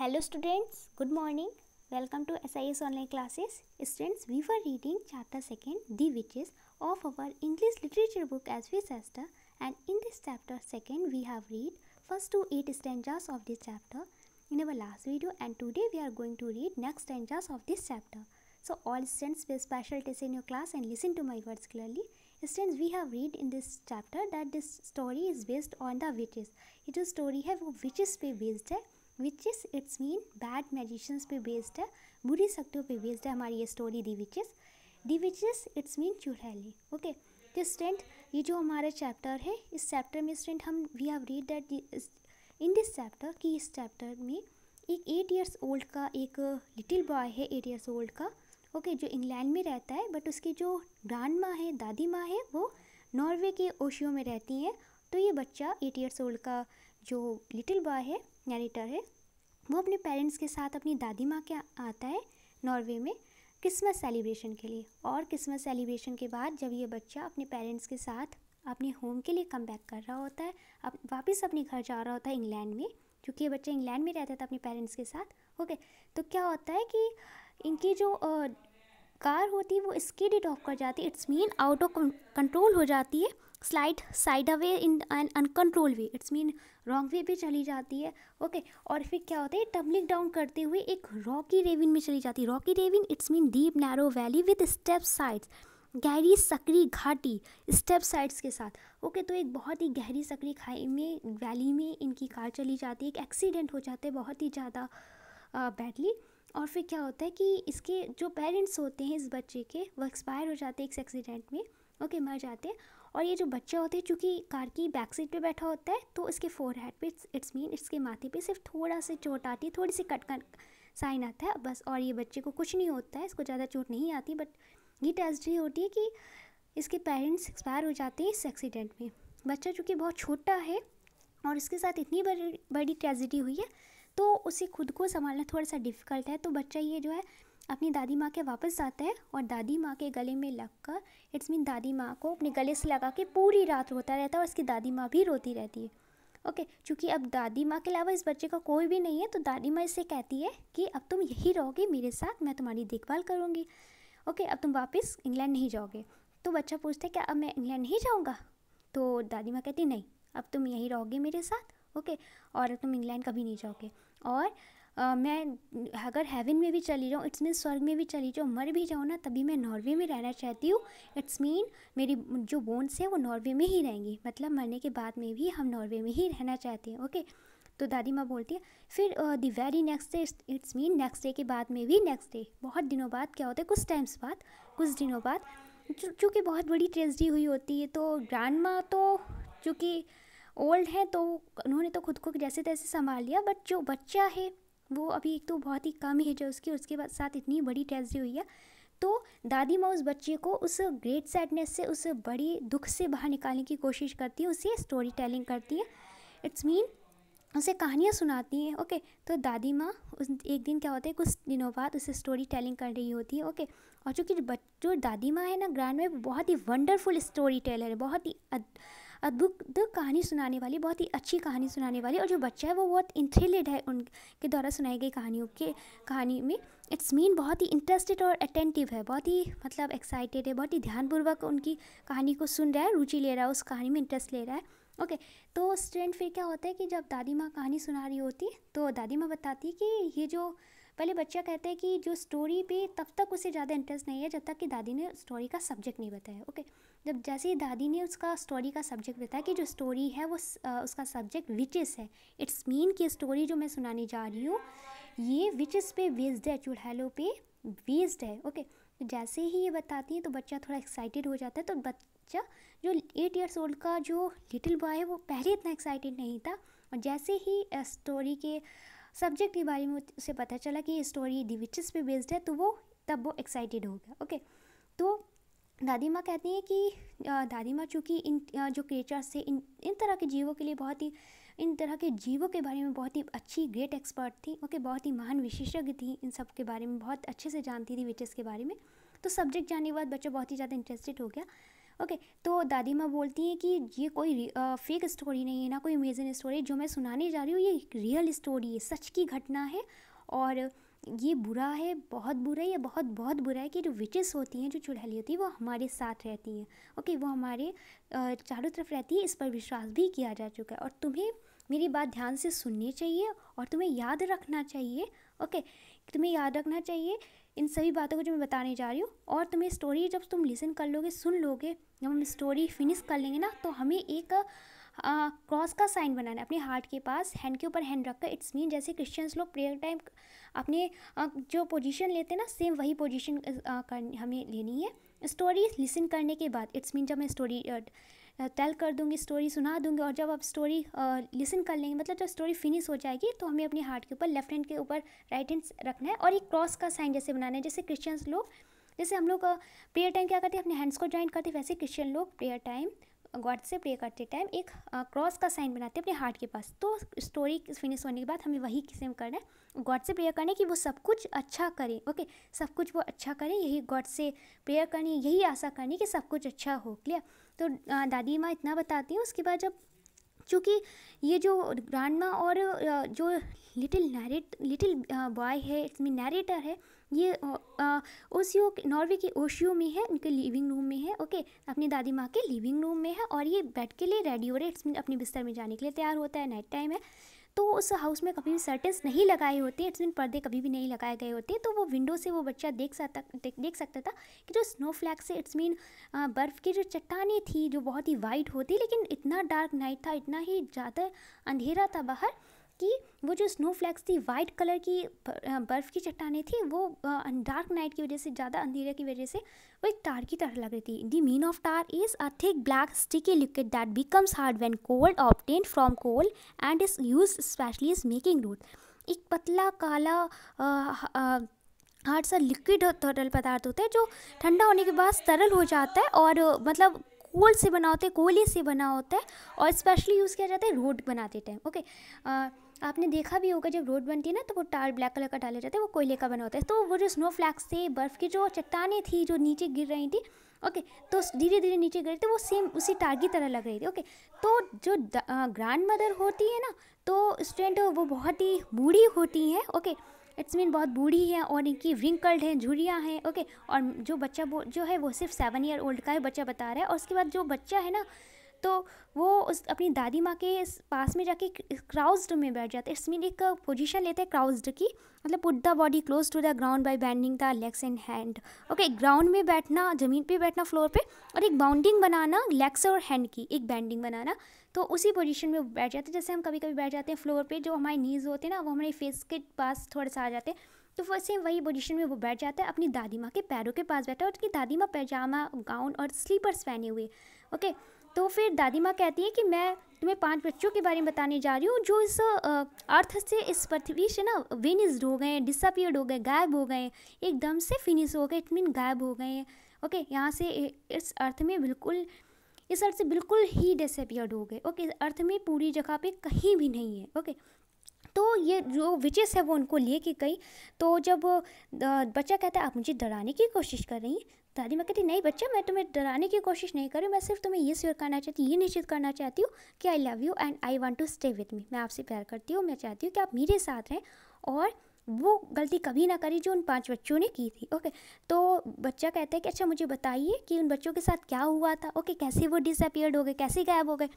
Hello students, good morning. Welcome to SIS online classes. Students, we were reading chapter 2nd The Witches of our English literature book as Vicester and in this chapter 2nd we have read first to 8 stanzas of this chapter in our last video and today we are going to read next stanzas of this chapter. So all students pay special attention in your class and listen to my words clearly. Students, we have read in this chapter that this story is based on the witches. It is story have witches पे based है. Witch is it's mean bad magicians पे based है बुरी शक्तियों पे based है हमारी ये story the witch is the witch is it's mean चुड़ैली ओके तो स्टेंट ये जो हमारा चैप्टर है इस चैप्टर में स्टेंट हम we have read that in this chapter कि इस चैप्टर में एक एट ईयर्स ओल्ड का एक लिटिल बॉय है एट ईयर्स ओल्ड का ओके okay, जो इंग्लैंड में रहता है बट उसकी जो ग्रांड माँ है दादी माँ है वो नॉर्वे के ओशियो में रहती हैं तो ये बच्चा एट ईयर्स ओल्ड का जो लिटिल बॉय है नरेटर है वो अपने पेरेंट्स के साथ अपनी दादी माँ के आता है नॉर्वे में क्रिसमस सेलिब्रेशन के लिए और क्रिसमस सेलिब्रेशन के बाद जब ये बच्चा अपने पेरेंट्स के साथ अपने होम के लिए कम बैक कर रहा होता है अब वापस अपने घर जा रहा होता है इंग्लैंड में क्योंकि ये बच्चा इंग्लैंड में रहता था तो अपने पेरेंट्स के साथ ओके तो क्या होता है कि इनकी जो आ, कार होती है वो स्कीड ऑफ कर जाती है it's mean out of control हो जाती है slide sideways in an uncontrol way it's mean wrong way पे चली जाती है ओके okay. और फिर क्या होता है टम्बलिंग डाउन करते हुए एक रॉकी रेविन में चली जाती है rocky ravine it's mean deep narrow valley with steep sides गहरी सकरी घाटी स्टेप साइड्स के साथ ओके okay, तो एक बहुत ही गहरी सकरी खाई में वैली में इनकी कार चली जाती है एक एक्सीडेंट हो जाता है बहुत ही ज़्यादा बैडली और फिर क्या होता है कि इसके जो पेरेंट्स होते हैं इस बच्चे के वो एक्सपायर हो जाते हैं इस एक्सीडेंट में ओके okay, मर जाते हैं और ये जो बच्चा होता है चूँकि कार की बैक सीट पे बैठा होता है तो इसके फोर हेड पे इट्स मीन इसके माथे पे सिर्फ थोड़ा सा चोट आती है थोड़ी सी कट कट साइन आता है बस और ये बच्चे को कुछ नहीं होता है इसको ज़्यादा चोट नहीं आती बट ये टेस्ट ये होती है कि इसके पेरेंट्स एक्सपायर हो जाते हैं इस एक्सीडेंट में बच्चा चूँकि बहुत छोटा है और इसके साथ इतनी बड़ी बड़ी ट्रेजिडी हुई है तो उसे खुद को संभालना थोड़ा सा डिफ़िकल्ट है तो बच्चा ये जो है अपनी दादी माँ के वापस आता है और दादी माँ के गले में लग कर इट्स मीन दादी माँ को अपने गले से लगा के पूरी रात रोता रहता है और उसकी दादी माँ भी रोती रहती है ओके चूँकि अब दादी माँ के अलावा इस बच्चे का कोई भी नहीं है तो दादी माँ इसे कहती है कि अब तुम यही रहोगे मेरे साथ मैं तुम्हारी देखभाल करूँगी ओके अब तुम वापस इंग्लैंड नहीं जाओगे तो बच्चा पूछता है क्या अब मैं इंग्लैंड नहीं जाऊँगा तो दादी माँ कहती नहीं अब तुम यही रहोगे मेरे साथ ओके और अब तुम इंग्लैंड कभी नहीं जाओगे और मैं अगर हेवन में भी चली जाऊँ इट्स मीन स्वर्ग में भी चली जाऊँ मर भी जाऊँ ना तभी मैं नॉर्वे में रहना चाहती हूँ इट्स मीन मेरी जो बोन्स हैं वो नॉर्वे में ही रहेंगी मतलब मरने के बाद में भी हम नॉर्वे में ही रहना चाहते हैं ओके तो दादी माँ बोलती है फिर the very next day it's mean next day के बाद में भी नेक्स्ट डे बहुत दिनों बाद क्या होता है कुछ टाइम्स बाद कुछ दिनों बाद चूँकि बहुत बड़ी ट्रेजडी हुई होती है तो ग्रैंड माँ तो चूँकि ओल्ड हैं तो उन्होंने तो खुद को जैसे तैसे संभाल लिया बट जो बच्चा है वो अभी एक तो बहुत ही कम है उसकी उसके बाद साथ इतनी बड़ी ट्रेजडी हुई है तो दादी माँ उस बच्चे को उस ग्रेट सैडनेस से उस बड़ी दुख से बाहर निकालने की कोशिश करती है उसे स्टोरी टेलिंग करती है इट्स मीन उसे कहानियाँ सुनाती हैं ओके तो दादी माँ उस एक दिन क्या होता है कुछ दिनों बाद उसे स्टोरी टेलिंग कर रही होती है ओके और चूँकि जो दादी माँ है ना ग्रांड में बहुत ही वंडरफुल स्टोरी टेलर है बहुत ही अद्भुत कहानी सुनाने वाली बहुत ही अच्छी कहानी सुनाने वाली और जो बच्चा है वो बहुत इंथ्रिलेड है उनके द्वारा सुनाई गई कहानियों के कहानी में इट्स मीन बहुत ही इंटरेस्टेड और अटेंटिव है बहुत ही मतलब एक्साइटेड है बहुत ही ध्यानपूर्वक उनकी कहानी को सुन रहा है रुचि ले रहा है उस कहानी में इंटरेस्ट ले रहा है ओके okay, तो स्टूडेंट फिर क्या होता है कि जब दादी माँ कहानी सुना रही होती तो दादी माँ बताती कि ये जो पहले बच्चा कहता है कि जो स्टोरी पे तब तक उसे ज़्यादा इंटरेस्ट नहीं है जब तक कि दादी ने स्टोरी का सब्जेक्ट नहीं बताया ओके जब जैसे ही दादी ने उसका स्टोरी का सब्जेक्ट बताया कि जो स्टोरी है वो उसका सब्जेक्ट विचेस है इट्स मीन कि स्टोरी जो मैं सुनाने जा रही हूँ ये विचेस पे वेस्ड है चुड़ैलों पे वेस्ड है ओके तो जैसे ही ये बताती है तो बच्चा थोड़ा एक्साइटेड हो जाता है तो बच्चा जो एट ईयर्स ओल्ड का जो लिटिल बॉय है वो पहले इतना एक्साइटेड नहीं था और जैसे ही स्टोरी के सब्जेक्ट के बारे में उसे पता चला कि ये स्टोरी दी विचेस पे बेस्ड है तो वो तब वो एक्साइटेड हो गया ओके तो दादी माँ कहती हैं कि दादी माँ चूँकि इन जो क्रिएचर्स थे इन इन तरह के जीवों के लिए बहुत ही इन तरह के जीवों के बारे में बहुत ही अच्छी ग्रेट एक्सपर्ट थी ओके बहुत ही महान विशेषज्ञ थी इन सब के बारे में बहुत अच्छे से जानती थी विचेस के बारे में तो सब्जेक्ट जानने के बाद बच्चा बहुत ही ज़्यादा इंटरेस्टेड हो गया ओके तो दादी माँ बोलती हैं कि ये कोई फेक स्टोरी नहीं है ना कोई इमेजिन स्टोरी जो मैं सुनाने जा रही हूँ ये एक रियल स्टोरी है सच की घटना है और ये बुरा है बहुत बुरा है या बहुत बहुत बुरा है कि जो विचेस होती हैं जो चुड़ैली होती है वो हमारे साथ रहती हैं ओके वो हमारे चारों तरफ रहती है इस पर विश्वास भी किया जा चुका है और तुम्हें मेरी बात ध्यान से सुननी चाहिए और तुम्हें याद रखना चाहिए ओके तुम्हें याद रखना चाहिए इन सभी बातों को जो मैं बताने जा रही हूँ और तुम्हें स्टोरी जब तुम लिसन कर लोगे सुन लोगे जब हम स्टोरी फिनिश कर लेंगे ना तो हमें एक क्रॉस का साइन बनाना है अपने हार्ट के पास हैंड के ऊपर हैंड रखकर इट्स मीन जैसे क्रिश्चियंस लोग प्रेयर टाइम अपने आ, जो पोजीशन लेते हैं ना सेम वही पोजीशन हमें लेनी है स्टोरी लिसन करने के बाद इट्स मीन जब मैं स्टोरी टेल कर दूँगी स्टोरी सुना दूँगी और जब आप स्टोरी लिसन कर लेंगे मतलब जब स्टोरी फिनिश हो जाएगी तो हमें अपने हार्ट के ऊपर लेफ्ट हैंड के ऊपर राइट हैंड रखना है और एक क्रॉस का साइन जैसे बनाना है जैसे क्रिश्चियंस लोग जैसे हम लोग प्रेयर टाइम क्या करते हैं अपने हैंड्स को ज्वाइन करते हैं वैसे क्रिश्चियन लोग प्रेयर टाइम व्हाट्सएप प्रे करते टाइम एक क्रॉस का साइन बनाते हैं अपने हार्ट के पास तो स्टोरी फिनिश होने के बाद हमें वही में करना है गॉड से प्रेयर करना है कि वो सब कुछ अच्छा करें ओके सब कुछ वो अच्छा करें यही गॉड से प्रेयर करनी यही आशा करनी कि सब कुछ अच्छा हो क्लियर तो दादी माँ इतना बताती हूँ उसके बाद जब क्योंकि ये जो ग्रांडमा और जो लिटिल नैरेट लिटिल बॉय है इसमें नरेटर है ये ओशियो नॉर्वे के ओशियो में है उनके लिविंग रूम में है ओके अपनी दादी माँ के लिविंग रूम में है और ये बेड के लिए रेडी हो रहे अपने बिस्तर में जाने के लिए तैयार होता है नाइट टाइम है तो उस हाउस में कभी भी सर्टेंस नहीं लगाए होते इसमें पर्दे कभी भी नहीं लगाए गए होते तो वो विंडो से वो बच्चा देख सकता देख, देख सकता था कि जो स्नो फ्लैक्स है इट्स मीन बर्फ़ की जो चट्टानी थी जो बहुत ही वाइट होती लेकिन इतना डार्क नाइट था इतना ही ज़्यादा अंधेरा था बाहर कि वो जो स्नो फ्लैक्स थी वाइट कलर की बर्फ़ की चट्टाने थी वो डार्क नाइट की वजह से ज़्यादा अंधेरे की वजह से वो एक तार की तरह लग रही थी the mean of tar is a thick black sticky liquid that becomes hard when cold obtained from coal and is use specially is making road एक पतला काला आ, आ, हार्ड सा लिक्विड तरल पदार्थ होता है जो ठंडा होने के बाद तरल हो जाता है और मतलब कोल से बना होता है कोयले से बना होता है और स्पेशली यूज़ किया जाता है रोड बनाते टाइम ओके आपने देखा भी होगा जब रोड बनती है ना तो वो टार ब्लैक कलर का डाले जाता है वो कोयले का बना होता है तो वो जो स्नो फ्लैक्स से बर्फ़ की जो चट्टाने थी जो नीचे गिर रही थी ओके तो धीरे धीरे नीचे गिरे थे वो सेम उसी टार की तरह लग रही थी ओके तो जो ग्रैंड मदर होती है ना तो स्टूडेंट वो बहुत ही बूढ़ी होती हैं ओके इट्स मीन बहुत बूढ़ी है और इनकी रिंकल्ड हैं झुरियाँ हैं ओके और जो बच्चा जो है वो सिर्फ सेवन ईयर ओल्ड का ही बच्चा बता रहा है और उसके बाद जो बच्चा है ना तो वो उस अपनी दादी माँ के पास में जाके क्राउज्ड में बैठ जाते इट्स मीन एक पोजीशन लेते हैं क्राउज्ड की मतलब put the body close to the ground by bending the legs and hand okay ground में बैठना ज़मीन पे बैठना फ्लोर पे और एक बाउंडिंग बनाना लेग्स और हैंड की एक बैंडिंग बनाना तो उसी पोजीशन में बैठ जाते जैसे हम कभी कभी बैठ जाते हैं फ्लोर पर जो हमारे नीज़ होते हैं ना वो हमारे फेस के पास थोड़ा सा आ जाते हैं तो वैसे वही पोजीशन में वो बैठ जाता है अपनी दादी माँ के पैरों के पास बैठा है और उसकी दादी माँ पैजामा गाउन और स्लीपर्स पहने हुए ओके तो फिर दादी माँ कहती है कि मैं तुम्हें पांच बच्चों के बारे में बताने जा रही हूँ जो इस अर्थ से इस पृथ्वी से ना विनिज हो गए डिसअपियर्ड हो गए गायब हो गए एकदम से फिनिश हो गए इट मीन गायब हो गए ओके यहाँ से इस अर्थ में बिल्कुल इस अर्थ से बिल्कुल ही डिसअपियर्ड हो गए ओके इस अर्थ में पूरी जगह पे कहीं भी नहीं है ओके तो ये जो विचेस है वो उनको लिए कि कई तो जब बच्चा कहता है आप मुझे डराने की कोशिश कर रही हैं दादी मैं कहती नहीं बच्चा मैं तुम्हें डराने की कोशिश नहीं करूँ मैं सिर्फ तुम्हें ये स्योर करना चाहती ये निश्चित करना चाहती हूँ कि I love you and I want to stay with me मैं आपसे प्यार करती हूँ मैं चाहती हूँ कि आप मेरे साथ रहें और वो गलती कभी ना करी जो उन पांच बच्चों ने की थी ओके तो बच्चा कहता है कि अच्छा मुझे बताइए कि उन बच्चों के साथ क्या हुआ था ओके कैसे वो डिसअपियर्ड हो गए कैसे गायब हो गए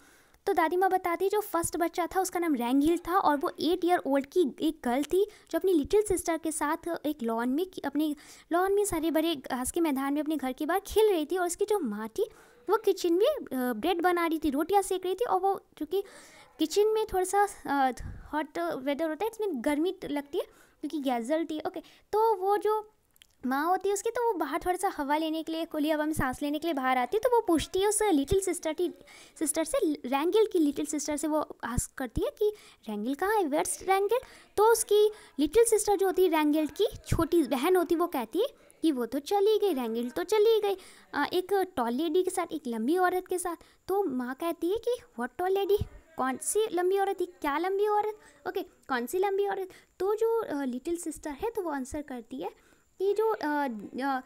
तो दादी माँ बताती जो फर्स्ट बच्चा था उसका नाम रैंगिल था और वो एट ईयर ओल्ड की एक गर्ल थी जो अपनी लिटिल सिस्टर के साथ एक लॉन में अपने लॉन में सारे बड़े घास के मैदान में अपने घर के बाहर खेल रही थी और उसकी जो माँ थी वो किचन में ब्रेड बना रही थी रोटियाँ सेक रही थी और वो चूँकि किचन में थोड़ा सा हॉट वेदर होता है इसमें गर्मी लगती है क्योंकि गैस जलती है ओके तो वो जो माँ होती है उसकी तो वो बाहर थोड़ा सा हवा लेने के लिए खुली हवा में सांस लेने के लिए बाहर आती है तो वो पूछती है उस लिटिल सिस्टर की सिस्टर से रैंगल की लिटिल सिस्टर से वो आस्क करती है कि रैंगल कहाँ है वेट्स रैंगल तो उसकी लिटिल सिस्टर जो होती है रैंगल की छोटी बहन होती वो कहती है कि वो तो चली गई रैंगल तो चली गई एक टॉल लेडी के साथ एक लंबी औरत के साथ तो माँ कहती है कि वॉट टॉल लेडी कौन सी लंबी औरत थी क्या लंबी औरत ओके कौन सी लंबी औरत तो जो लिटिल सिस्टर है तो वो आंसर करती है ये जो आ, आ,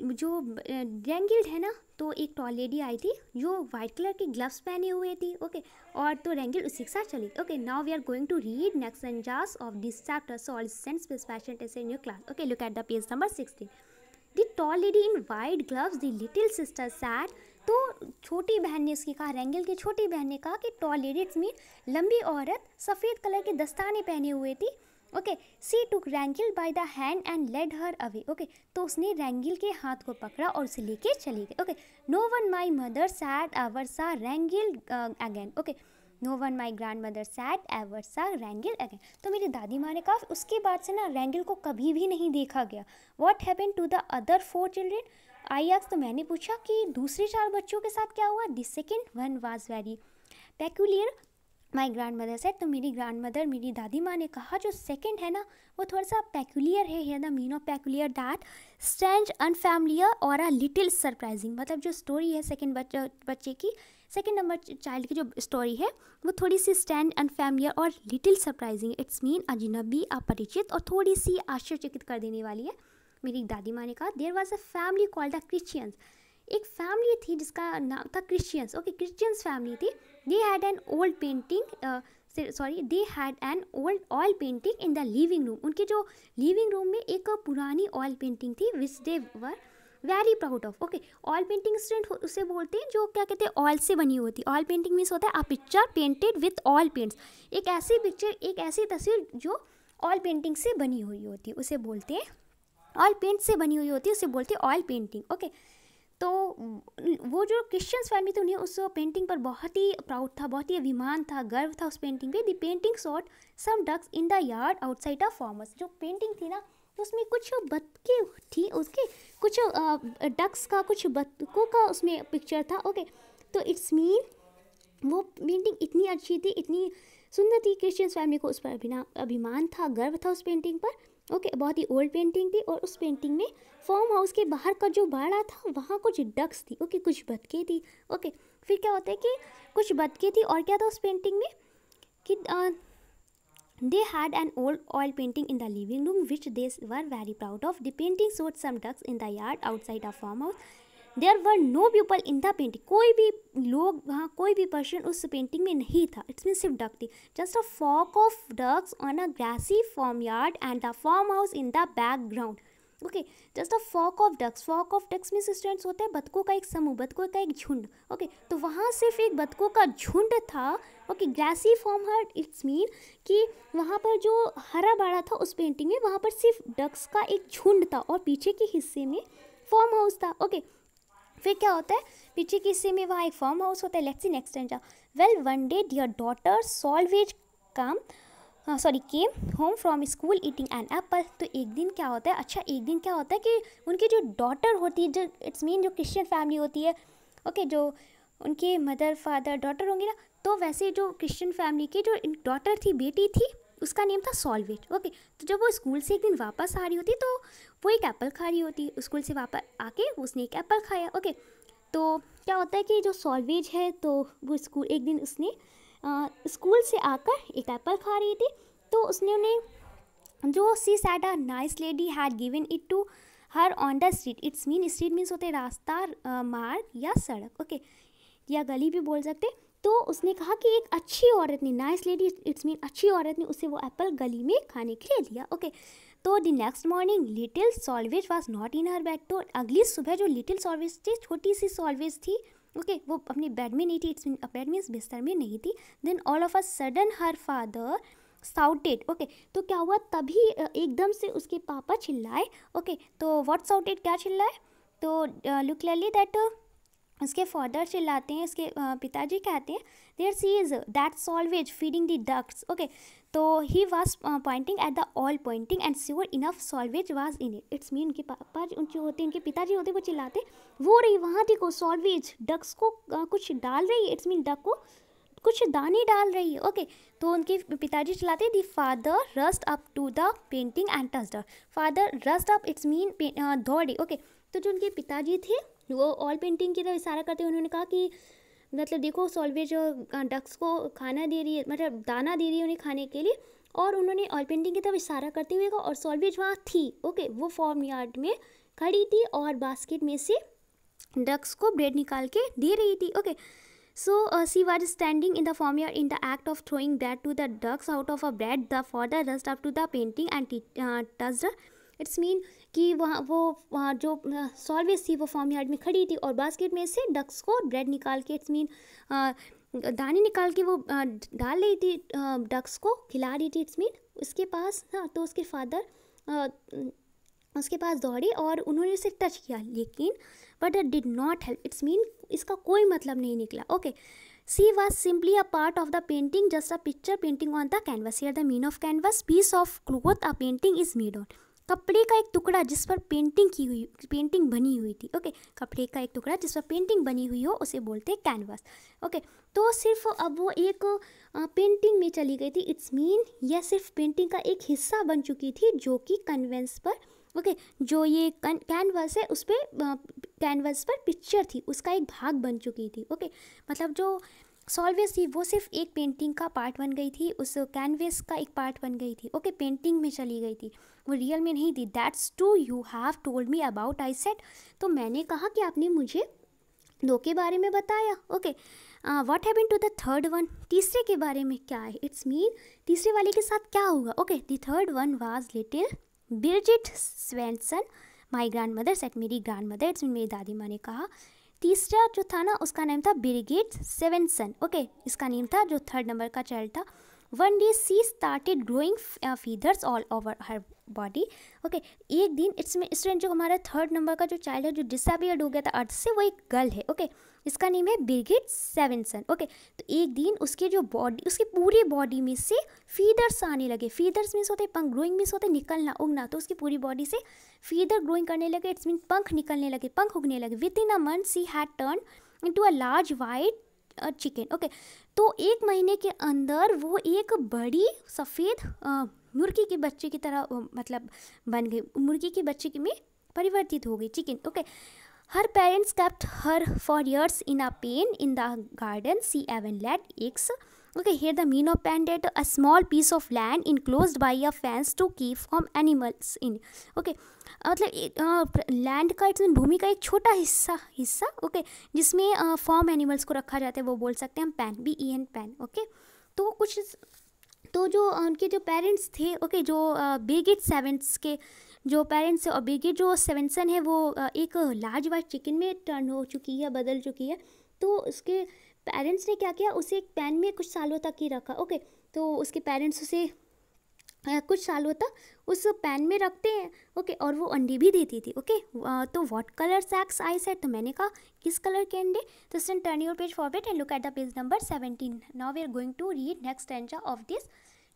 जो रेंगिल्ड है ना तो एक टॉल लेडी आई थी जो वाइट कलर के ग्लव्स पहने हुए थी ओके और तो रेंगिल उसी के साथ चली okay now we are going to read next sentences of this chapter so all sense passion test in your class okay look at the page number sixteen the tall lady in white gloves the little sister sat तो छोटी बहन ने उसकी कहा रेंगिल की छोटी बहन ने कहा कि टॉल लेडी इट्स मीन लंबी औरत सफ़ेद कलर के दस्ताने पहने हुए थी okay she took Ranghild by the hand and led her away okay तो उसने रैंगल के हाथ को पकड़ा और उसे लेके चली गई okay no one my mother said ever saw Ranghild again okay no one my grand grandmother said ever saw Ranghild again तो मेरी दादी माँ ने कहा उसके बाद से ना रैंगल को कभी भी नहीं देखा गया what happen to the other four children आई आज तो मैंने पूछा कि दूसरे चार बच्चों के साथ क्या हुआ this second one was very peculiar my grand mother said तो मेरी ग्रैंड मदर मेरी दादी माँ ने कहा जो सेकेंड है ना वो थोड़ा सा पैकुलियर है here the mean of peculiar that strange unfamiliar और आ लिटिल सरप्राइजिंग मतलब जो स्टोरी है सेकेंड बच्चे बच्चे की सेकेंड नंबर चाइल्ड की जो स्टोरी है वो थोड़ी सी स्टैंड अनफैमिलियर और लिटिल सरप्राइजिंग इट्स मीन अजनबी अपरिचित और थोड़ी सी आश्चर्यचकित कर देने वाली है मेरी दादी माँ ने कहा there was a family called the Christians एक फैमिली थी जिसका नाम था क्रिश्चियंस ओके क्रिश्चियंस फैमिली थी they had an old painting sorry they had an old oil painting in the living room उनके जो लिविंग रूम में एक पुरानी ऑयल पेंटिंग थी which they were very proud of okay oil painting students उसे बोलते हैं जो क्या कहते हैं ऑयल से बनी होती है ऑयल पेंटिंग मीन्स होता है a picture painted with oil paints एक ऐसी पिक्चर एक ऐसी तस्वीर जो ऑयल पेंटिंग से बनी हुई होती है उसे बोलते हैं ऑयल पेंट से बनी हुई होती है उसे बोलते हैं ऑयल पेंटिंग ओके तो वो जो क्रिश्चियंस फैमिली थी उन्हें उस पेंटिंग पर बहुत ही प्राउड था बहुत ही अभिमान था गर्व था उस पेंटिंग पे the painting showed some ducks in the yard outside of farmers जो पेंटिंग थी ना तो उसमें कुछ बतके थी उसके कुछ डक्स का कुछ बतकों का उसमें पिक्चर था ओके तो इट्स मीन वो पेंटिंग इतनी अच्छी थी इतनी सुंदर थी क्रिश्चियंस फैमिली को उस पर अभिना अभिमान था गर्व था उस पेंटिंग पर ओके okay, बहुत ही ओल्ड पेंटिंग थी और उस पेंटिंग में फॉर्म हाउस के बाहर का जो बाड़ा था वहाँ कुछ डक्स थी ओके okay, कुछ बतके थी ओके okay, फिर क्या होता है कि कुछ बतके थी और क्या था उस पेंटिंग में कि they had an old oil painting in the living room which they were very proud of the painting showed some ducks in the yard outside a farmhouse there were no people in the painting कोई भी लोग वहाँ कोई भी person उस painting में नहीं था इट्स मीन सिर्फ डक थी just a flock of ducks on a grassy farmyard and the farmhouse in the background okay just a flock of ducks flock of ducks mean students होते हैं बतकों का एक समूह बतकों का एक झुंड ओके okay, तो वहाँ सिर्फ एक बतकों का झुंड था okay grassy farm here it's mean कि वहाँ पर जो हरा भरा था उस पेंटिंग में वहाँ पर सिर्फ डक्स का एक झुंड था और पीछे के हिस्से में फॉर्म हाउस था ओके okay, फिर क्या होता है पीछे किस्से में वहाँ एक फॉर्म हाउस होता है let's see next well one day their daughter Solveg come sorry came home from school eating an apple तो एक दिन क्या होता है अच्छा एक दिन क्या होता है कि उनकी जो डॉटर होती है जो इट्स मीन जो क्रिश्चियन फैमिली होती है ओके okay, जो उनके मदर फादर डॉटर होंगे ना तो वैसे जो क्रिश्चियन फैमिली की जो डॉटर थी बेटी थी उसका नेम था सॉल्वेट ओके तो जब वो स्कूल से एक दिन वापस आ रही होती तो वो एक एप्पल खा रही होती स्कूल से वापस आके उसने एक एप्पल खाया ओके तो क्या होता है कि जो सॉलवेज है तो वो स्कूल एक दिन उसने आ, स्कूल से आकर एक एप्पल खा रही थी तो उसने उन्हें जो she said a nice lady had given it to her on the street it's mean street means होते रास्ता मार्ग या सड़क ओके या गली भी बोल सकते तो उसने कहा कि एक अच्छी औरत ने नाइस लेडी इट्स मीन अच्छी औरत ने उसे वो एप्पल गली में खाने के लिए दिया ओके तो the next morning little Solveg was not in her bed तो अगली सुबह जो लिटिल सॉल्वेज थी छोटी सी सॉल्वेज थी ओके okay, वो अपने बेड में नहीं थी इट्स मीन बेड मीन बिस्तर में नहीं थी then all of a sudden her father shouted okay तो क्या हुआ तभी एकदम से उसके पापा चिल्लाए ओके okay, तो व्हाट साउटेड क्या चिल्लाए तो लुक लली दैट उसके फादर चिल्लाते हैं इसके पिताजी कहते हैं there she is that's always feeding the ducks okay तो he was pointing at the oil painting and sure enough Solveg was in it it's mean उनके पापा जो होते हैं उनके पिताजी होते वो चिल्लाते वो रही वहाँ देखो सॉल्वेज डक्स को कुछ डाल रही है इट्स मीन डक को कुछ दानी डाल रही है ओके तो उनके पिताजी चलाते the father rushed up to the painting and touched father rushed up it's mean दौड़े ओके तो जो उनके पिताजी थे वो ऑयल पेंटिंग की तरफ इशारा करते हुए उन्होंने कहा कि मतलब देखो सॉल्वेज डक्स को खाना दे रही है मतलब दाना दे रही है उन्हें खाने के लिए और उन्होंने ऑयल पेंटिंग की तरफ इशारा करते हुए कहा और सॉल्वेज वहाँ थी ओके वो फॉर्म यार्ड में खड़ी थी और बास्केट में से डक्स को ब्रेड निकाल के दे रही थी okay she uh, standing in the farmyard in the act of throwing bread to the ducks out of a bread the for the rushed up to the painting and uh, touched it's mean कि वहाँ वो वहाँ जो सॉलवेज थी वो farm yard में खड़ी थी और बास्केट में से डक्स को ब्रेड निकाल के इट्स मीन दाने निकाल के वो डाल रही थी डक्स को खिला रही थी इट्स मीन उसके पास ना हाँ, तो उसके फादर उसके पास दौड़े और उन्होंने उसे टच किया लेकिन but did not help it's mean इसका कोई मतलब नहीं निकला okay she was simply a part of the painting just a picture painting on the canvas here the mean of canvas piece of cloth a painting is made on कपड़े का एक टुकड़ा जिस पर पेंटिंग की हुई पेंटिंग बनी हुई थी ओके कपड़े का एक टुकड़ा जिस पर पेंटिंग बनी हुई हो उसे बोलते हैं कैनवास ओके तो सिर्फ अब वो एक पेंटिंग में चली गई थी इट्स मीन यह सिर्फ पेंटिंग का एक हिस्सा बन चुकी थी जो कि कन्वेंस पर ओके okay, जो ये कैनवास है उस पर कैनवास पर पिक्चर थी उसका एक भाग बन चुकी थी ओके okay, मतलब जो सॉल्वेज थी वो सिर्फ एक पेंटिंग का पार्ट बन गई थी उस कैनवेस का एक पार्ट बन गई थी ओके okay, पेंटिंग में चली गई थी वो रियल में नहीं the that's two you have told me about I said तो मैंने कहा कि आपने मुझे दो के बारे में बताया okay what happen to the third one तीसरे के बारे में क्या है इट्स मीन तीसरे वाले के साथ क्या होगा okay the third one was little Birgit Svenson my grand mother said मेरी ग्रैंड मदर इट्स मेरी दादी माँ ने कहा तीसरा जो था ना उसका नाम था बिरगेट सेवेंसन ओके इसका नेम था जो थर्ड नंबर का चाइल्ड था one day she started growing feathers all over her body okay एक दिन इसमें स्टूडेंट जो हमारा थर्ड नंबर का जो चाइल्ड है जो डिसअपियर्ड हो गया था अर्थ से वो एक गर्ल है ओके इसका नेम है बिरगिट सेवनसन ओके तो एक दिन उसके जो बॉडी उसके पूरी बॉडी में से फीदर्स आने लगे फीदर्स मीन्स होते पंख ग्रोइंग मीन्स होते निकलना उगना तो उसकी पूरी बॉडी से फीदर ग्रोइंग करने लगे इट्स मीन पंख निकलने लगे पंख उगने लगे with in a month she had turn in a large white chicken okay तो एक महीने के अंदर वो एक बड़ी सफ़ेद uh, मुर्गी के बच्चे की तरह मतलब बन गई मुर्गी के बच्चे में परिवर्तित हो गई chicken okay her parents kept her for years in a pen in the garden she even laid eggs okay here the mean of pandit a small piece of land enclosed by a fence to keep from animals in okay मतलब land का it's भूमि का एक छोटा हिस्सा हिस्सा okay जिसमें form animals को रखा जाता है वो बोल सकते हैं हम pen B E N pen okay तो कुछ तो जो उनके जो पेरेंट्स थे ओके जो बिगिट सेवेंस के जो पेरेंट्स और बेगिट जो सेवेंसन है वो एक लार्ज वाइट चिकन में टर्न हो चुकी है बदल चुकी है तो उसके पेरेंट्स ने क्या किया उसे एक पैन में कुछ सालों तक ही रखा ओके तो उसके पेरेंट्स उसे कुछ सालों तक उस पैन में रखते हैं ओके और वो अंडे भी देती थी ओके तो what colour eggs I said तो मैंने कहा किस कलर के अंडे तो students turn your page forward and look at the page number seventeen now we are going to read next stanza of this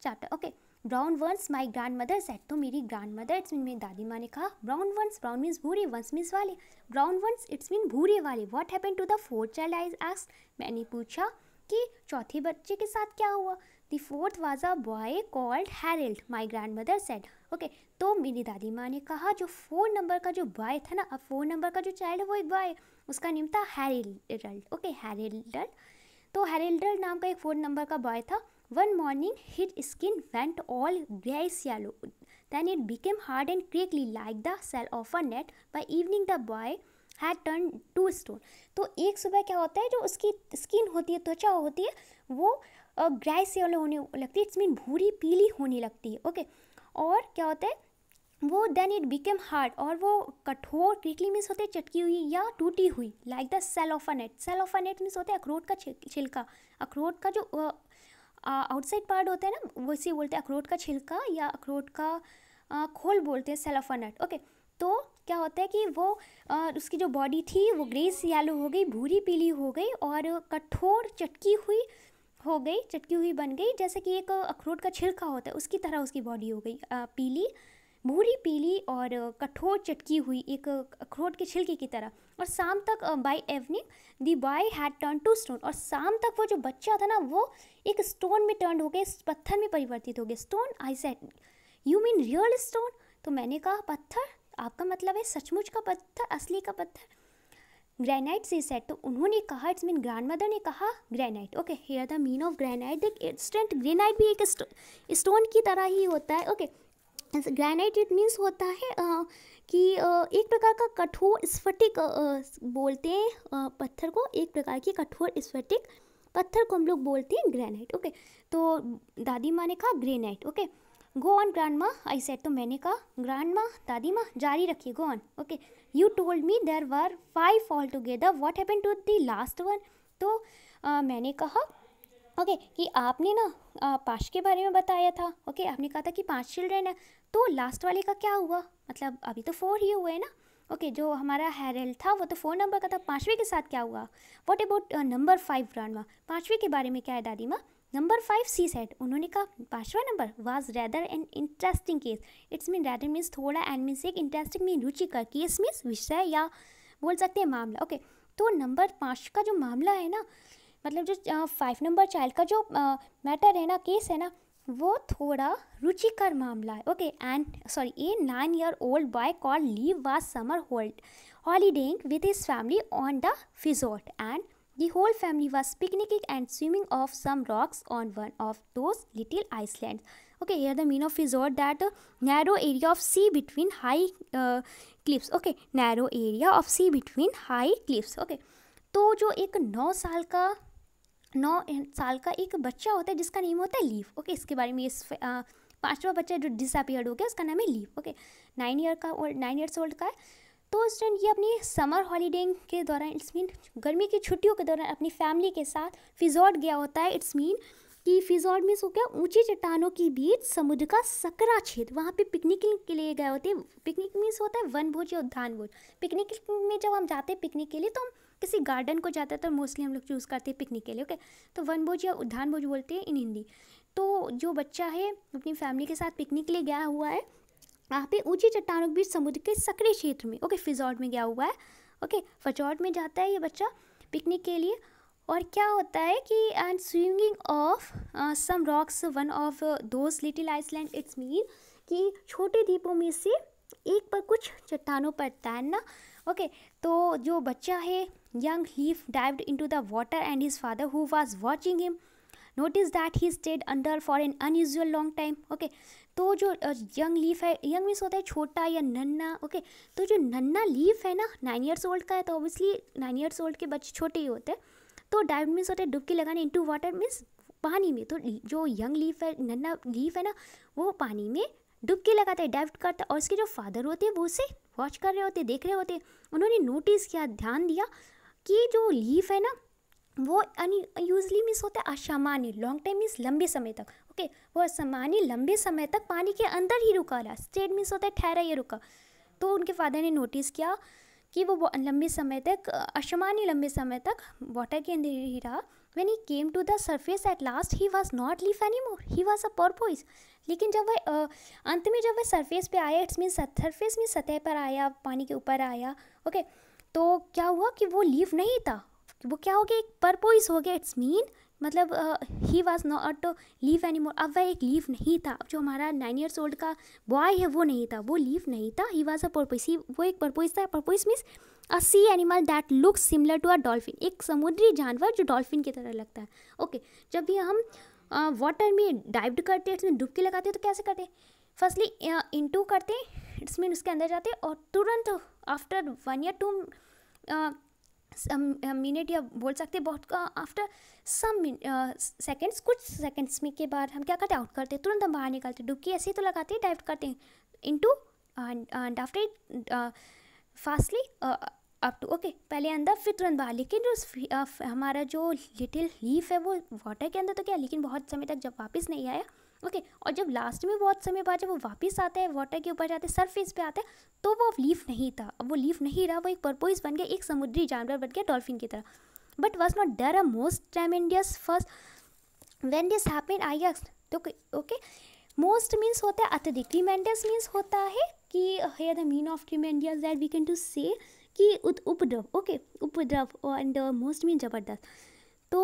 chapter okay brown ones my grand mother said तो मेरी grand mother it's mean मेरी दादी माँ ने कहा brown ones brown means भूरे ones means वाले brown ones it's mean भूरे वाले what happen to the fourth child I एक्स मैंने पूछा कि चौथे बच्चे के साथ क्या हुआ fourth was a boy called Harold my grand mother said okay तो मेरी दादी माँ ने कहा जो फ़ोन नंबर का जो बॉय था ना अब फ़ोन नंबर का जो चाइल्ड है वो एक बॉय उसका नेम था हैरल्ड ओके हैरिल्डल तो हैरिल्डल नाम का एक फ़ोन नंबर का बॉय था one morning his skin went all greasy yellow then it became hard and crinkly like the shell of a nut by evening the boy had turn to stone तो एक सुबह क्या होता है जो उसकी स्किन होती है त्वचा होती है वो ग्राई से होने लगती है इट्स मीन भूरी पीली होने लगती है ओके और क्या होता है वो देन इट बिकेम हार्ड और वो कठोर क्रिकली मीन्स होते चटकी हुई या टूटी हुई like the shell of a nut shell of a nut means होते है अखरोट का छिलका अखरोट का जो आउटसाइड पार्ट होता है ना वैसे बोलते हैं अखरोट का छिलका या अखरोट का आ, खोल बोलते हैं सेलोफानेट ओके तो क्या होता है कि वो आ, उसकी जो बॉडी थी वो ग्रेस येलो हो गई भूरी पीली हो गई और कठोर चटकी हुई हो गई चटकी हुई बन गई जैसे कि एक अखरोट का छिलका होता है उसकी तरह उसकी बॉडी हो गई पीली भूरी पीली और कठोर चटकी हुई एक अखरोट के छिलके की तरह और शाम तक by evening the boy had turn to stone और शाम तक वो जो बच्चा था ना वो एक स्टोन में टर्न हो गया पत्थर में परिवर्तित हो गया stone I said you mean real stone तो मैंने कहा पत्थर आपका मतलब है सचमुच का पत्थर असली का पत्थर ग्रेनाइट सी सेट तो उन्होंने कहा इट्स मीन ग्रैंड मदर ने कहा granite okay here the mean of granite देख इंस्टेंट ग्रेनाइट भी एक स्टोन की तरह ही होता है ओके ग्रेनाइट इट मीन्स होता है आ, कि आ, एक प्रकार का कठोर स्फटिक बोलते हैं पत्थर को एक प्रकार की कठोर स्फटिक पत्थर को हम लोग बोलते हैं ग्रेनाइट ओके तो दादी माँ ने कहा granite okay go on grand ma I said तो मैंने कहा ग्रांड माँ दादी माँ जारी रखिए go on okay told me there were five all altogether what happen to the last one तो आ, मैंने कहा ओके okay, कि आपने ना पाँच के बारे में बताया था ओके okay, आपने कहा था कि पाँच चिल्ड्रेन है तो लास्ट वाले का क्या हुआ मतलब अभी तो फोर ही हुए ना ओके okay, जो हमारा हेरल था वो तो फोर नंबर का था पाँचवें के साथ क्या हुआ what about number five grand ma पाँचवें के बारे में क्या है दादी माँ नंबर फाइव सी सेट उन्होंने कहा पांचवा number was rather an interesting case it's mean rather means थोड़ा एंड मीन्स एक इंटरेस्टिंग मीन रुचिकर केस मीन्स विषय या बोल सकते हैं मामला ओके तो नंबर पाँच का जो मामला है ना मतलब जो फाइव नंबर चाइल्ड का जो मैटर है ना केस है ना वो थोड़ा रुचिकर मामला है okay and sorry a nine year old boy called Leif was summer hold holidaying with his family on the resort and The whole family was picnicking and swimming off some rocks on one of those little islands. Okay, here the mean of resort that uh, narrow area of sea between high uh, cliffs. Okay, narrow area of sea between high cliffs. Okay, तो जो एक नौ साल का नौ साल का एक बच्चा होता है जिसका नेम होता है लीव ओके इसके बारे में इस पाँचवा बच्चा जो डिसअपियर्ड हो गया उसका नाम है लीव ओके नाइन ईयर का और नाइन ईयर्स ओल्ड का है तो स्टूडेंट ये अपनी समर हॉलीडे के दौरान इट्स मीन गर्मी की छुट्टियों के दौरान अपनी फैमिली के साथ फिजॉट गया होता है इट्स मीन कि फिजॉट मीन्स हो गया ऊँची चट्टानों के बीच समुद्र का सकरा छेद वहाँ पे पिकनिक के लिए गए होते हैं पिकनिक मीन्स होता है वन भोज या उद्यान भोज पिकनिक में जब हम जाते हैं पिकनिक के लिए तो हम किसी गार्डन को जाते हैं तो मोस्टली हम लोग चूज़ करते हैं पिकनिक के लिए ओके तो वन भोज या उद्यान भोज बोलते हैं इन हिंदी तो जो बच्चा है अपनी फैमिली के साथ पिकनिक के लिए गया हुआ है यहाँ पे ऊंची चट्टानों के बीच समुद्र के सक्रिय क्षेत्र में ओके फिजॉर्ड में गया हुआ है ओके फजॉर्ड में जाता है ये बच्चा पिकनिक के लिए और क्या होता है कि and swimming off some rocks one of those little islands it's mean कि छोटे द्वीपों में से एक पर कुछ चट्टानों पर तैरना ओके okay, तो जो बच्चा है young Leif dived into the water and his father who was watching him notice that he stayed under for an unusual long time okay तो जो यंग लीफ है यंग मीन्स होता है छोटा या नन्ना ओके तो जो नन्ना लीफ है ना नाइन ईयर्स ओल्ड का है तो ऑब्वियसली नाइन ईयर्स ओल्ड के बच्चे छोटे ही होते हैं तो डाइव मीन्स होता है डुबकी लगाने टू वाटर मीन्स पानी में तो जो यंग लीफ है नन्ना लीफ है ना वो पानी में डुबकी लगाता है डाइव करता है और उसके जो फादर होते हैं वो उसे वॉच कर रहे होते देख रहे होते उन्होंने नोटिस किया ध्यान दिया कि जो लीफ है ना वो यूजली मिस होता है असामान्य लॉन्ग टाइम मीन्स लंबे समय तक ओके वो असमानी लंबे समय तक पानी के अंदर ही रुका रहा स्टेट मीन्स होता है ठहरा ही रुका तो उनके फादर ने नोटिस किया कि वो लंबे समय तक असामान्य लंबे समय तक वाटर के अंदर ही रहा when he came to the surface at last he was not Leif any more he was a porpoise लेकिन जब वह अंत में जब वह सरफेस पे आया इट्स मीन सरफेस मीन सतह पर आया पानी के ऊपर आया ओके okay, तो क्या हुआ कि वो लीव नहीं था वो क्या हो गया एक पर्पोइज हो गया इट्स मीन मतलब he was not Leif any more अब वह एक लीव नहीं था जो हमारा नाइन ईयर्स ओल्ड का बॉय है वो नहीं था वो लीव नहीं था ही वॉज अ पर्पोइस ही वो एक पर्पोइस था porpoise means a sea animal that look similar to a dolphin एक समुद्री जानवर जो डॉल्फिन की तरह लगता है ओके okay, जब भी हम वाटर uh, में डाइव करते हैं उसमें डुबकी लगाते हैं तो कैसे करते हैं फर्स्टली टू करते हैं इट्स मीन उसके अंदर जाते हैं और तुरंत आफ्टर वन या टू मिनट या बोल सकते हैं बहुत आफ्टर सम सेकेंड्स कुछ सेकेंड्स में के बाद हम क्या करते हैं आउट करते हैं तुरंत हम बाहर निकालते हैं डुबकी ऐसे ही तो लगाते हैं डाइव करते हैं to and after it fastly up to okay पहले अंदर फिर तुरंत बाहर लेकिन जो हमारा जो लिटिल लीफ है वो वाटर के अंदर तो क्या लेकिन बहुत समय तक जब वापस नहीं आया ओके okay, और जब लास्ट में बहुत समय बाद जब वो वापस आते हैं वाटर के ऊपर जाते हैं सरफेस पे आते हैं तो वो लीफ नहीं था अब वो लीफ नहीं रहा वो एक पर्पोइ बन गया एक समुद्री जानवर बन गया डॉल्फिन की तरह but was not there a most tremendous fuss when this happen I एक्स तो ओके मोस्ट मीन्स होता है अत्यधिक ट्रीमेंडियस मीन्स होता है कि here the mean of tremendous that we can to say कि उपद्रव ओके उपद्रव एंड मोस्ट मीन जबरदस्त तो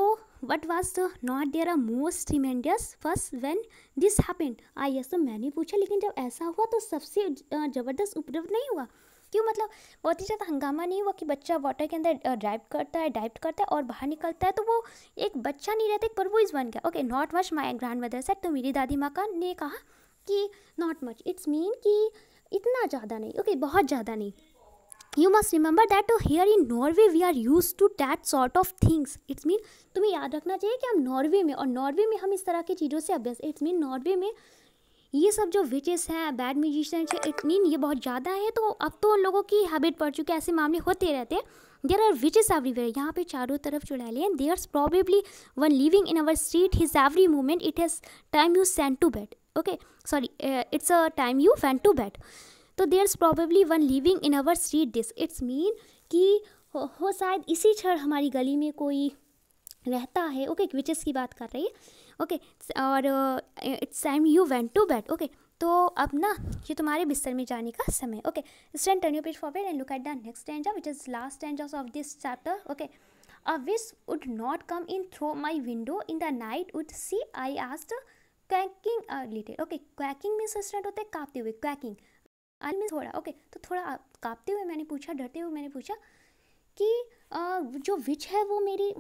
but was the not there are most tremendous fuss when this happened I yes तो मैंने पूछा लेकिन जब ऐसा हुआ तो सबसे ज़बरदस्त उपद्रव नहीं हुआ क्यों मतलब बहुत ही ज़्यादा हंगामा नहीं हुआ कि बच्चा वाटर के अंदर ड्राइव करता है डाइव करता है और बाहर निकलता है तो वो एक बच्चा नहीं रहता एक इज़ बन गया okay not much my grand mother said तो मेरी दादी माँ का ने कहा कि नॉट मच इट्स मीन कि इतना ज़्यादा नहीं ओके okay, बहुत ज़्यादा नहीं you must remember that to in Norway we are used to that sort of things it's mean तुम्हें याद रखना चाहिए कि हम नॉर्वे में और नॉर्वे में हम इस तरह की चीज़ों से अभ्यस्त इट्स मीन नॉर्वे में ये सब जो विचेस हैं बैड म्यूजिशियंस है इट मीन ये बहुत ज़्यादा है तो अब तो उन लोगों की हैबिट पड़ चुकी है ऐसे मामले होते रहते हैं देर आर विचेस एवरीवेयर यहाँ पे चारों तरफ चुड़ैले हैं there probably one living in our street his every moment it has time you went to bed okay sorry it's a time you फैन टू बैट तो there's probably one living in our street this it's mean कि हो, हो शायद इसी क्षण हमारी गली में कोई रहता है ओके विचेस की बात कर रही है ओके और it's time you went to bed okay तो अब ना ये तुम्हारे बिस्तर में जाने का समय okay students turn you page forward and look at the next stanza which is last stanzas of this chapter okay a witch would not come in through my window in the night would she I asked quaking little okay quaking means student होते हैं कांपते हुए quaking all mean थोड़ा okay तो थोड़ा कांपते हुए मैंने पूछा डरते हुए मैंने पूछा कि आ, जो विच है वो मेरी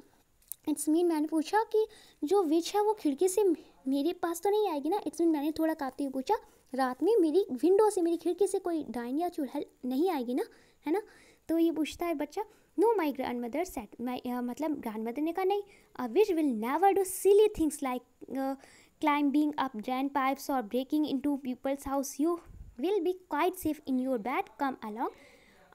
इट्स मीन मैंने पूछा कि जो विच है वो खिड़की से मेरे पास तो नहीं आएगी ना इट्स मीन मैंने थोड़ा कांपते हुए पूछा रात में मेरी विंडो से मेरी खिड़की से कोई डाइन या चूल्हल नहीं आएगी ना है ना तो ये पूछता है बच्चा no my grand mother said my मतलब ग्रैंड मदर ने कहा नहीं a witch will never do silly things like climbing up drain pipes और breaking in to people's house you will be quite safe in your bed come along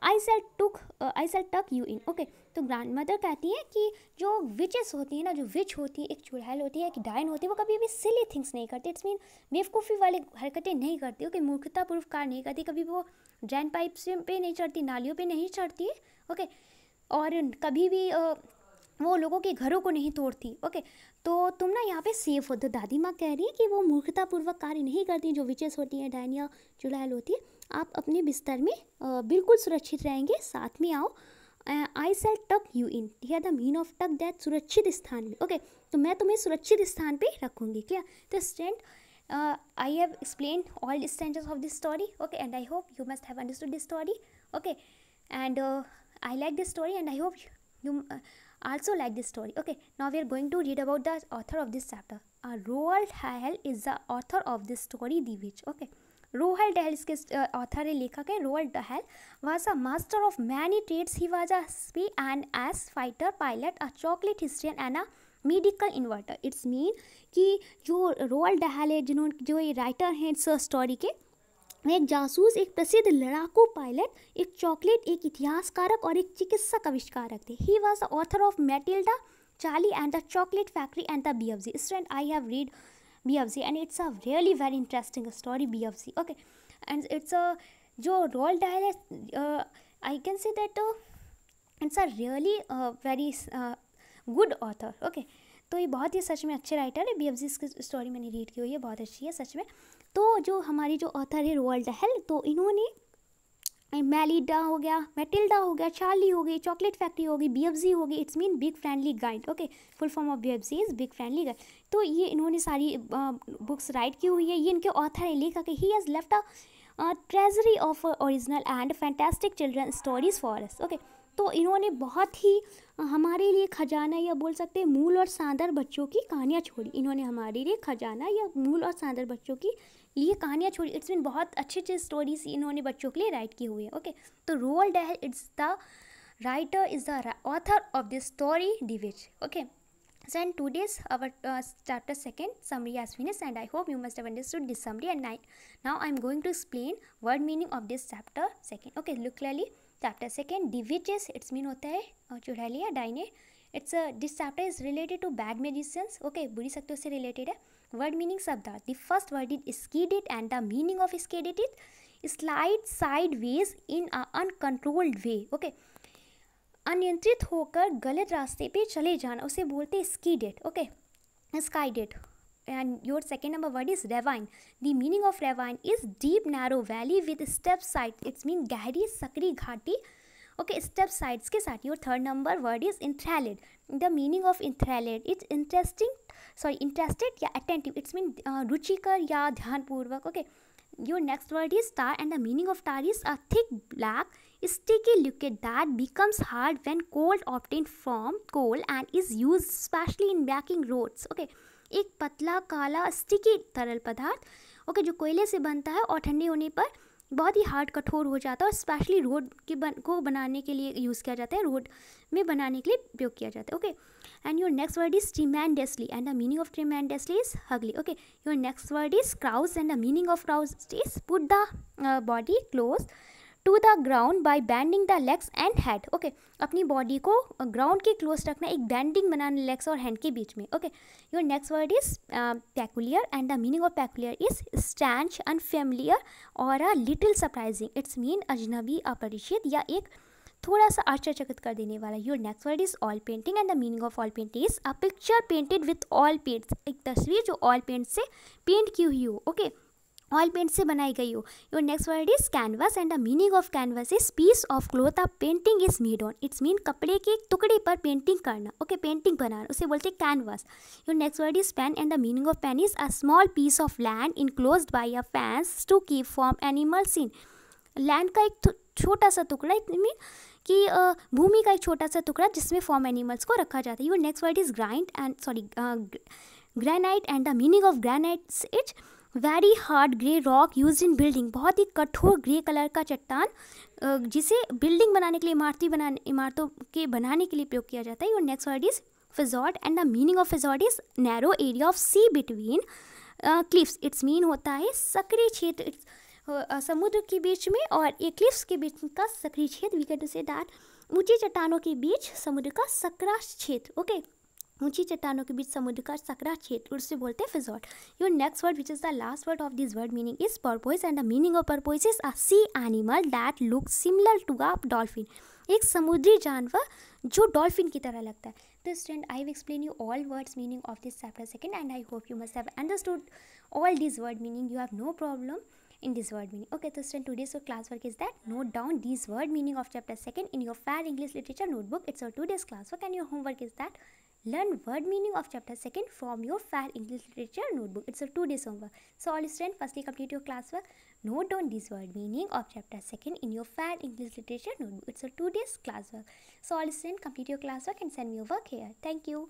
I shall uh, I shall tuck you in okay तो grand mother कहती है कि जो witches होती है ना जो विच होती है एक चुड़ैल होती है एक डायन होती है वो कभी भी सिली थिंग्स नहीं करती इट्स मीन बेवकूफ़ी वाली हरकतें नहीं करती ओके मूर्खतापूर्व कार नहीं करती कभी वो ड्रैन पाइप पे नहीं चढ़ती नालियों पे नहीं चढ़ती ओके okay? और कभी भी uh, वो लोगों के घरों को नहीं तोड़ती ओके तो तुम ना यहाँ पे सेफ हो तो दादी माँ कह रही है कि वो मूर्खतापूर्वक कार्य नहीं करती जो विचेस होती हैं डैन या चुड़ैल होती है आप अपने बिस्तर में बिल्कुल सुरक्षित रहेंगे साथ में आओ आई सेल टक यू इन ठीक है the mean of tuck that सुरक्षित स्थान में ओके तो मैं तुम्हें सुरक्षित स्थान पे रखूँगी क्लियर तो students I have explain all stanzas of this story okay and I hope you must have understood this story okay and I like this story and I hope you also like this story okay now we are going to read about the author of this chapter a uh, roald dahl is the author of this story the witch okay roald Roald Dahl uh, author है लेखक है roald Dahl was a master of many trades he was a spy and as fighter pilot a chocolate historian and a medical inventor it's mean कि जो role Dahl है जिन्होंने जो ये writer हैं इस स्टोरी के एक जासूस एक प्रसिद्ध लड़ाकू पायलट एक चॉकलेट एक इतिहासकारक और एक चिकित्सक आविष्कारक थे he was the author of Matilda Charlie and the chocolate factory and the B F G student I have read B F G and it's a really very interesting story B F G okay and it's a जो Roald Dahl I can see that it's a really very good author okay तो ये बहुत ही सच में अच्छे writer है B F जी इसकी story मैंने read की हुई है बहुत अच्छी है सच में तो जो हमारी जो ऑथर है रोअल हेल तो इन्होंने मेलिडा हो गया मेटिल्डा हो गया चार्ली हो गई चॉकलेट फैक्ट्री हो गई बी हो गई it's mean big friendly guide okay full form of B F C is big friendly guide तो ये इन्होंने सारी बुक्स राइट की हुई है ये इनके ऑथर है लेखक कि he has left a treasury of original and fantastic children stories for us okay तो इन्होंने बहुत ही हमारे लिए खजाना या बोल सकते हैं मूल और सादर बच्चों की कहानियाँ छोड़ी इन्होंने हमारे लिए खजाना या मूल और सादर बच्चों की ये कहानियाँ छोड़ी इट्स मीन बहुत अच्छी अच्छी स्टोरीज इन्होंने बच्चों के लिए राइट की हुई है ओके तो Roald Dahl it's the writer is the author of this story the witch okay So and today's our uh, chapter second summary has finished and I hope you must have understood this summary and I, now I'm going to explain word meaning of this chapter second. Okay, look clearly. Chapter second diviches its mean होता है और चुड़ैल या डाइने it's this chapter is related to bad medicine okay बुरी शक्तियों से related है वर्ड मीनिंग शब्द the first word is skid and the meaning of skid is slide sideways in a uncontrolled way okay अनियंत्रित होकर गलत रास्ते पे चले जाना उसे बोलते skidded okay skidded and your second number word is ravine the meaning of ravine is deep narrow valley with step side it's mean गहरी सकरी घाटी ओके स्टेप साइड्स के साथ your third number word is enthralled the meaning of enthralled it's interesting sorry interested या attentive it's mean रुचिकर या ध्यानपूर्वक okay your next word is tar and the meaning of tar is a thick black sticky liquid that becomes hard when cold obtained from coal and is used specially in making roads okay एक पतला काला sticky तरल पदार्थ okay okay, जो कोयले से बनता है और ठंडे होने पर बहुत ही हार्ड कठोर हो जाता है और स्पेशली रोड के बन को बनाने के लिए यूज़ किया जाता है रोड में बनाने के लिए उपयोग किया जाता है okay and your next word is tremendously and the meaning of tremendously is hugely okay your next word is crouch and the meaning of crouch is put the body close to the ground by bending the legs and hand okay अपनी body को ground के close रखना एक bending बनाना legs और hand के बीच में okay your next word is peculiar and the meaning of पैकुलियर is strange unfamiliar और a little surprising it's mean अजनबी अपरिचित या एक थोड़ा सा आश्चर्यचकित कर देने वाला your next word is oil painting and the meaning of oil painting is a picture painted with oil paints एक तस्वीर जो ऑयल पेंट से पेंट की हुई हो ओके okay? ऑयल पेंट से बनाई गई हो your next word is canvas and the meaning of canvas is piece of cloth a painting is made on it's mean कपड़े के एक टुकड़े पर पेंटिंग करना ओके okay, पेंटिंग बनाना उसे बोलते हैं canvas your next word is pen and the meaning of pen is a small piece of land enclose by a fence to keep farm animals in land का एक छोटा सा टुकड़ा mean कि भूमि का एक छोटा सा टुकड़ा जिसमें फॉर्म एनिमल्स को रखा जाता है your next word is grind and sorry granite and the meaning of granite is very hard grey rock use in building बहुत ही कठोर ग्रे कलर का चट्टान जिसे बिल्डिंग बनाने के लिए इमारती बनाने इमारतों के बनाने के लिए प्रयोग किया जाता है और next word is fjord and the meaning of fjord is narrow area of sea between cliffs it's mean होता है सक्रिय क्षेत्र समुद्र के बीच में और ये क्लिप्स के बीच का सक्रिय क्षेत्र विकेट से डाट ऊंची चट्टानों के बीच समुद्र का सकरा क्षेत्र ओके okay? ऊंची चट्टानों के बीच समुद्र का सकरा क्षेत्र उससे बोलते हैं fjord your next word which is the last word of this word meaning is porpoise and the meaning of porpoise is a sea animal that look similar to a dolphin एक समुद्री जानवर जो डॉल्फिन की तरह लगता है तो student I explain you all words meaning of this chapter second and I hope you must have understood all this word meaning you have no problem in meaning okay तो meaning okay so student today's classwork is that note down these word meaning of chapter second in your fair english literature notebook it's your class work and your homework is that Learn word meaning of chapter second from your fair English literature notebook. It's a 2 days homework. So all students, firstly complete your classwork. Note down this word meaning of chapter second in your fair English literature notebook. It's a 2 days classwork. So all students, complete your classwork and send me your work here. Thank you.